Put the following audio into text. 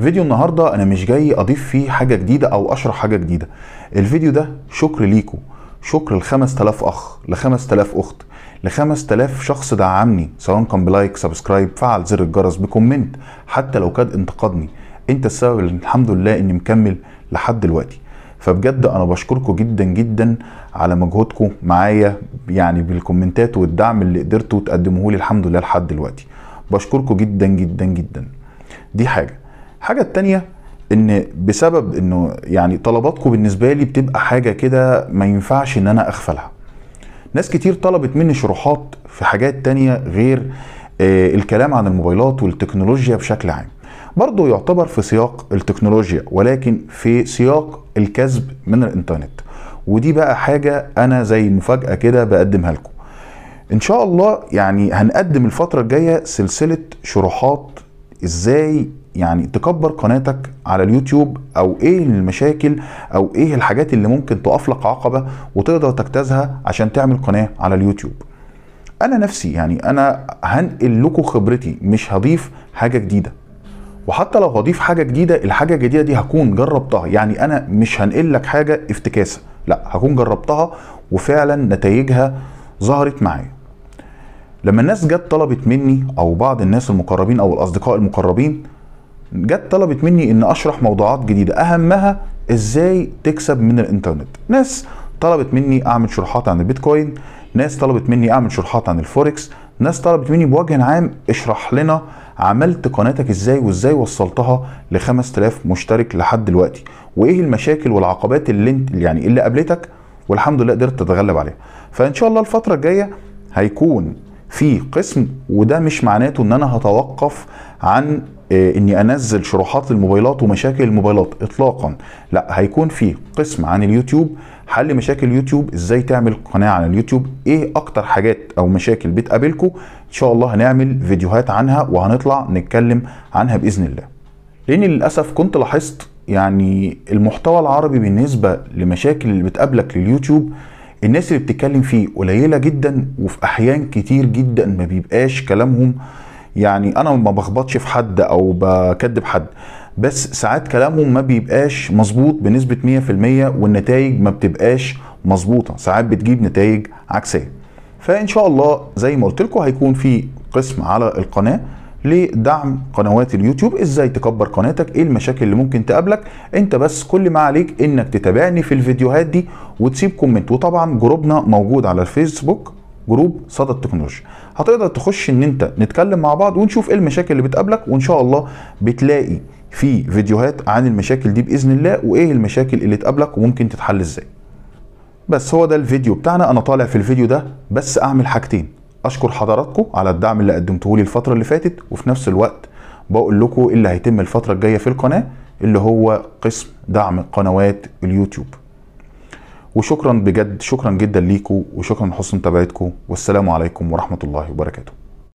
فيديو النهاردة أنا مش جاي أضيف فيه حاجة جديدة أو أشرح حاجة جديدة الفيديو ده شكر ليكو شكر لخمس 5000 أخ لخمس 5000 أخت لخمس 5000 شخص دعمني سواء كان بلايك سبسكرايب فعل زر الجرس بكومنت حتى لو كان انتقدني انت السبب اللي الحمد لله اني مكمل لحد دلوقتي فبجد انا بشكركم جدا جدا على مجهودكم معايا يعني بالكومنتات والدعم اللي قدرتوا تقدموه لي الحمد لله لحد دلوقتي بشكركم جدا جدا جدا دي حاجه الحاجه الثانيه ان بسبب انه يعني طلباتكم بالنسبه لي بتبقى حاجه كده ما ينفعش ان انا اغفلها ناس كتير طلبت مني شروحات في حاجات تانية غير آه، الكلام عن الموبايلات والتكنولوجيا بشكل عام برضه يعتبر في سياق التكنولوجيا ولكن في سياق الكسب من الانترنت ودي بقى حاجة أنا زي مفاجأة كده بقدمها لكم إن شاء الله يعني هنقدم الفترة الجاية سلسلة شروحات إزاي يعني تكبر قناتك على اليوتيوب او ايه المشاكل او ايه الحاجات اللي ممكن تقفلك عقبه وتقدر تجتازها عشان تعمل قناه على اليوتيوب انا نفسي يعني انا هنقل لكم خبرتي مش هضيف حاجه جديده وحتى لو هضيف حاجه جديده الحاجه الجديده دي هكون جربتها يعني انا مش هنقل لك حاجه افتكاسه لا هكون جربتها وفعلا نتائجها ظهرت معايا لما الناس جت طلبت مني او بعض الناس المقربين او الاصدقاء المقربين جت طلبت مني ان اشرح موضوعات جديده اهمها ازاي تكسب من الانترنت ناس طلبت مني اعمل شروحات عن البيتكوين ناس طلبت مني اعمل شروحات عن الفوركس ناس طلبت مني بوجه عام اشرح لنا عملت قناتك ازاي وازاي وصلتها ل 5000 مشترك لحد دلوقتي وايه المشاكل والعقبات اللي انت يعني اللي قابلتك والحمد لله قدرت تتغلب عليها فان شاء الله الفتره الجايه هيكون في قسم وده مش معناته ان انا هتوقف عن آه، اني انزل شروحات للموبايلات ومشاكل الموبايلات اطلاقا لا هيكون في قسم عن اليوتيوب حل مشاكل اليوتيوب ازاي تعمل قناه على اليوتيوب ايه اكتر حاجات او مشاكل بتقابلكم ان شاء الله هنعمل فيديوهات عنها وهنطلع نتكلم عنها باذن الله لان للاسف كنت لاحظت يعني المحتوى العربي بالنسبه لمشاكل اللي بتقابلك لليوتيوب الناس اللي بتتكلم فيه قليله جدا وفي احيان كتير جدا ما بيبقاش كلامهم يعني انا ما بخبطش في حد او بكذب حد بس ساعات كلامهم ما بيبقاش مظبوط بنسبه 100% والنتائج ما بتبقاش مظبوطه ساعات بتجيب نتائج عكسيه فان شاء الله زي ما قلت لكم هيكون في قسم على القناه لدعم قنوات اليوتيوب ازاي تكبر قناتك ايه المشاكل اللي ممكن تقابلك انت بس كل ما عليك انك تتابعني في الفيديوهات دي وتسيب كومنت وطبعا جروبنا موجود على الفيسبوك جروب صدى التكنولوجيا هتقدر تخش ان انت نتكلم مع بعض ونشوف ايه المشاكل اللي بتقابلك وان شاء الله بتلاقي في فيديوهات عن المشاكل دي باذن الله وايه المشاكل اللي تقابلك وممكن تتحل ازاي بس هو ده الفيديو بتاعنا انا طالع في الفيديو ده بس اعمل حاجتين اشكر حضراتكم على الدعم اللي قدمته لي الفتره اللي فاتت وفي نفس الوقت بقول لكم إيه اللي هيتم الفتره الجايه في القناه اللي هو قسم دعم قنوات اليوتيوب وشكرا بجد شكرا جدا ليكم وشكرا لحسن متابعتكم والسلام عليكم ورحمه الله وبركاته